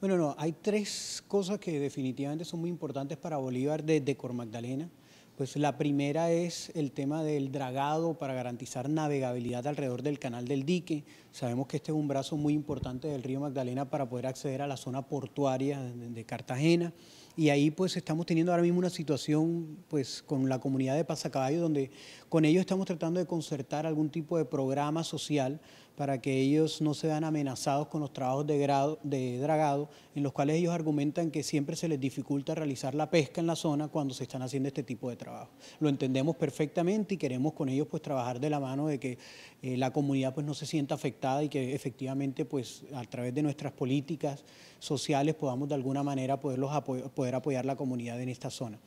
Bueno, no, hay tres cosas que definitivamente son muy importantes para Bolívar desde Cor Magdalena. Pues la primera es el tema del dragado para garantizar navegabilidad alrededor del canal del dique. Sabemos que este es un brazo muy importante del río Magdalena para poder acceder a la zona portuaria de Cartagena. Y ahí pues estamos teniendo ahora mismo una situación pues con la comunidad de Pasacaballo donde con ellos estamos tratando de concertar algún tipo de programa social para que ellos no se vean amenazados con los trabajos de, grado, de dragado, en los cuales ellos argumentan que siempre se les dificulta realizar la pesca en la zona cuando se están haciendo este tipo de trabajo. Lo entendemos perfectamente y queremos con ellos pues trabajar de la mano de que eh, la comunidad pues no se sienta afectada y que efectivamente pues a través de nuestras políticas sociales podamos de alguna manera poderlos poder apoyar la comunidad en esta zona.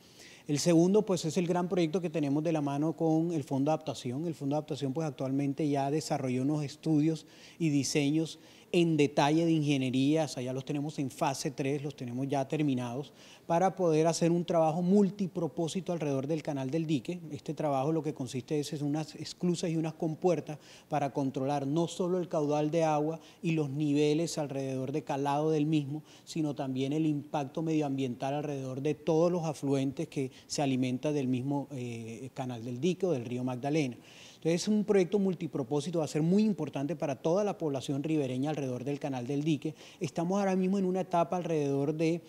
El segundo, pues es el gran proyecto que tenemos de la mano con el Fondo de Adaptación. El Fondo de Adaptación, pues actualmente ya desarrolló unos estudios y diseños en detalle de ingenierías, allá los tenemos en fase 3, los tenemos ya terminados, para poder hacer un trabajo multipropósito alrededor del canal del dique. Este trabajo lo que consiste es, unas esclusas y unas compuertas para controlar no solo el caudal de agua y los niveles alrededor de calado del mismo, sino también el impacto medioambiental alrededor de todos los afluentes que se alimentan del mismo eh, canal del dique o del río Magdalena. Entonces es un proyecto multipropósito, va a ser muy importante para toda la población ribereña alrededor alrededor del canal del dique. Estamos ahora mismo en una etapa alrededor de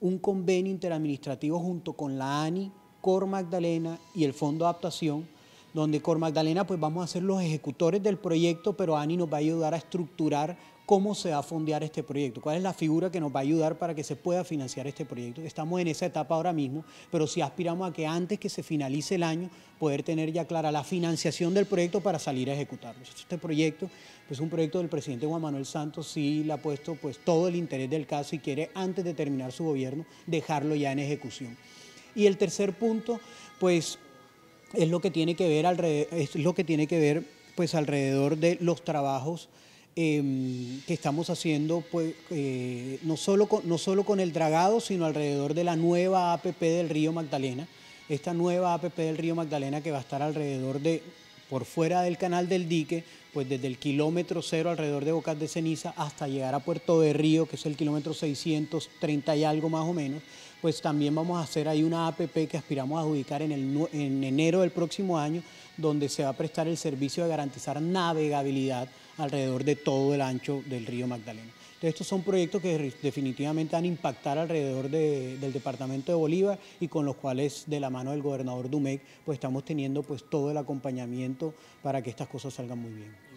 un convenio interadministrativo junto con la ANI, Cor Magdalena y el Fondo de Adaptación, donde Cor Magdalena pues vamos a ser los ejecutores del proyecto, pero ANI nos va a ayudar a estructurar cómo se va a fondear este proyecto, cuál es la figura que nos va a ayudar para que se pueda financiar este proyecto. Estamos en esa etapa ahora mismo, pero sí aspiramos a que antes que se finalice el año, poder tener ya clara la financiación del proyecto para salir a ejecutarlo. Este proyecto pues un proyecto del presidente Juan Manuel Santos sí le ha puesto pues todo el interés del caso y quiere antes de terminar su gobierno dejarlo ya en ejecución. Y el tercer punto, pues es lo que tiene que ver es lo que tiene que ver pues alrededor de los trabajos Em, que estamos haciendo pues, eh, no, solo con, no solo con el dragado, sino alrededor de la nueva APP del río Magdalena. Esta nueva APP del río Magdalena que va a estar alrededor de por fuera del canal del dique, pues desde el kilómetro cero alrededor de Bocas de Ceniza hasta llegar a Puerto de Río, que es el kilómetro 630 y algo más o menos, pues también vamos a hacer ahí una APP que aspiramos a adjudicar en, en enero del próximo año, donde se va a prestar el servicio de garantizar navegabilidad alrededor de todo el ancho del río Magdalena estos son proyectos que definitivamente van a impactar alrededor del departamento de Bolívar y con los cuales de la mano del gobernador Dumec, pues estamos teniendo pues, todo el acompañamiento para que estas cosas salgan muy bien.